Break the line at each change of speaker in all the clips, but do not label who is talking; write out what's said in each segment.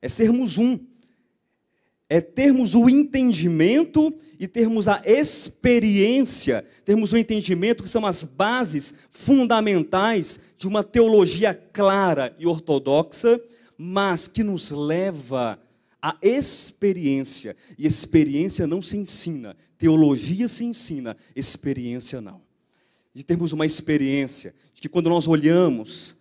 é sermos um, é termos o entendimento e termos a experiência, termos o entendimento que são as bases fundamentais de uma teologia clara e ortodoxa, mas que nos leva à experiência. E experiência não se ensina, teologia se ensina, experiência não. De termos uma experiência, de que quando nós olhamos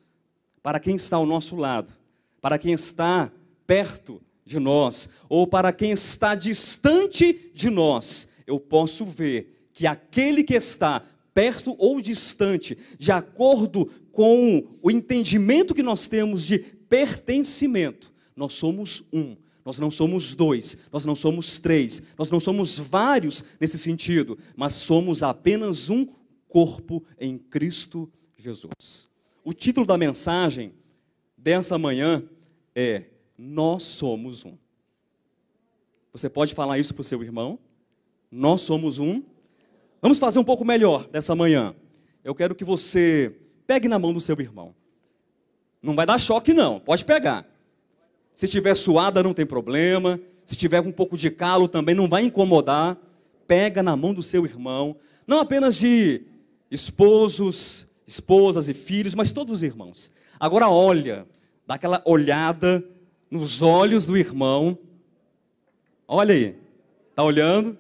para quem está ao nosso lado, para quem está perto de nós ou para quem está distante de nós, eu posso ver que aquele que está perto ou distante, de acordo com o entendimento que nós temos de pertencimento, nós somos um. Nós não somos dois, nós não somos três, nós não somos vários nesse sentido, mas somos apenas um corpo em Cristo Jesus. O título da mensagem dessa manhã é nós somos um. Você pode falar isso para o seu irmão? Nós somos um. Vamos fazer um pouco melhor dessa manhã. Eu quero que você pegue na mão do seu irmão. Não vai dar choque, não. Pode pegar. Se tiver suada, não tem problema. Se tiver um pouco de calo, também não vai incomodar. Pega na mão do seu irmão. Não apenas de esposos, esposas e filhos, mas todos os irmãos. Agora olha, dá aquela olhada nos olhos do irmão. Olha aí, está olhando.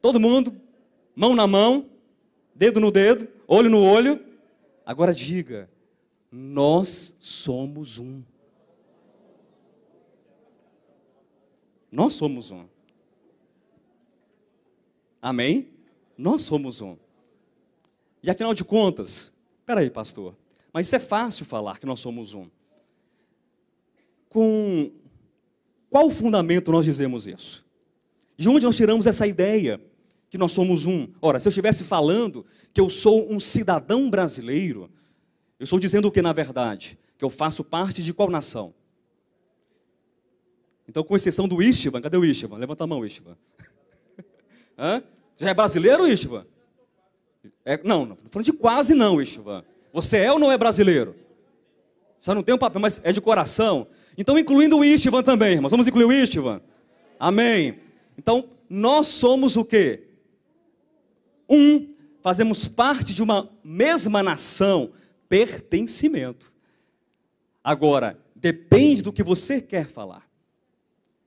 Todo mundo, mão na mão, dedo no dedo, olho no olho. Agora diga: nós somos um. Nós somos um. Amém? Nós somos um. E afinal de contas, peraí, pastor, mas isso é fácil falar que nós somos um com qual fundamento nós dizemos isso? De onde nós tiramos essa ideia que nós somos um? Ora, se eu estivesse falando que eu sou um cidadão brasileiro, eu estou dizendo o que na verdade? Que eu faço parte de qual nação? Então, com exceção do Istvan, cadê o Istvan? Levanta a mão, Istvan. Hã? Já é brasileiro, Istvan? É, não, não, falando de quase não, Istvan. Você é ou não é brasileiro? Você não tem um papel, mas é de coração. Então, incluindo o Istvan também, irmãos. Vamos incluir o Istvan? Amém. Então, nós somos o quê? Um, fazemos parte de uma mesma nação, pertencimento. Agora, depende do que você quer falar.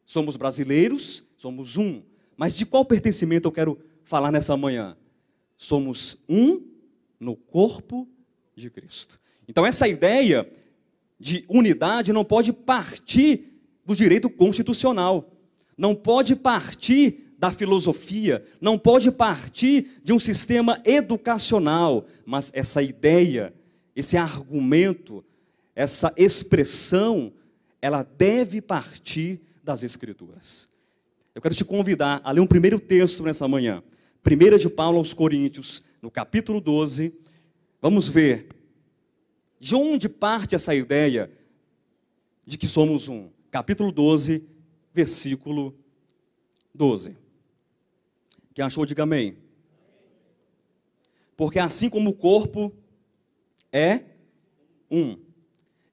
Somos brasileiros, somos um. Mas de qual pertencimento eu quero falar nessa manhã? Somos um no corpo de Cristo. Então, essa ideia de unidade não pode partir do direito constitucional, não pode partir da filosofia, não pode partir de um sistema educacional, mas essa ideia, esse argumento, essa expressão, ela deve partir das Escrituras. Eu quero te convidar a ler um primeiro texto nessa manhã, 1 de Paulo aos Coríntios, no capítulo 12. Vamos ver de onde parte essa ideia de que somos um? Capítulo 12, versículo 12. Quem achou, diga amém. Porque assim como o corpo é um,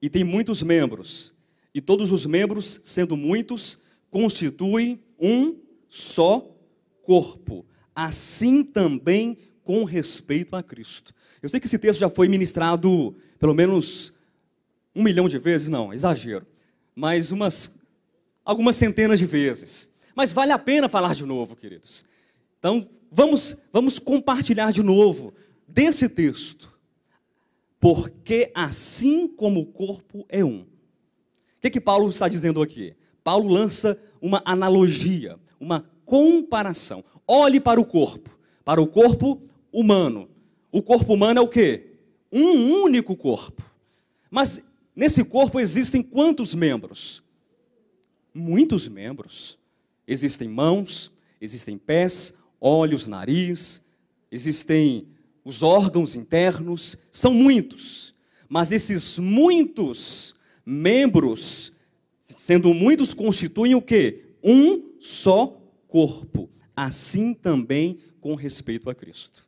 e tem muitos membros, e todos os membros, sendo muitos, constituem um só corpo. Assim também com respeito a Cristo. Eu sei que esse texto já foi ministrado pelo menos um milhão de vezes, não, exagero, mas umas algumas centenas de vezes. Mas vale a pena falar de novo, queridos. Então, vamos vamos compartilhar de novo desse texto. Porque assim como o corpo é um. O que, que Paulo está dizendo aqui? Paulo lança uma analogia, uma comparação. Olhe para o corpo, para o corpo humano, o corpo humano é o quê? Um único corpo. Mas nesse corpo existem quantos membros? Muitos membros. Existem mãos, existem pés, olhos, nariz, existem os órgãos internos, são muitos. Mas esses muitos membros, sendo muitos, constituem o quê? Um só corpo. Assim também com respeito a Cristo.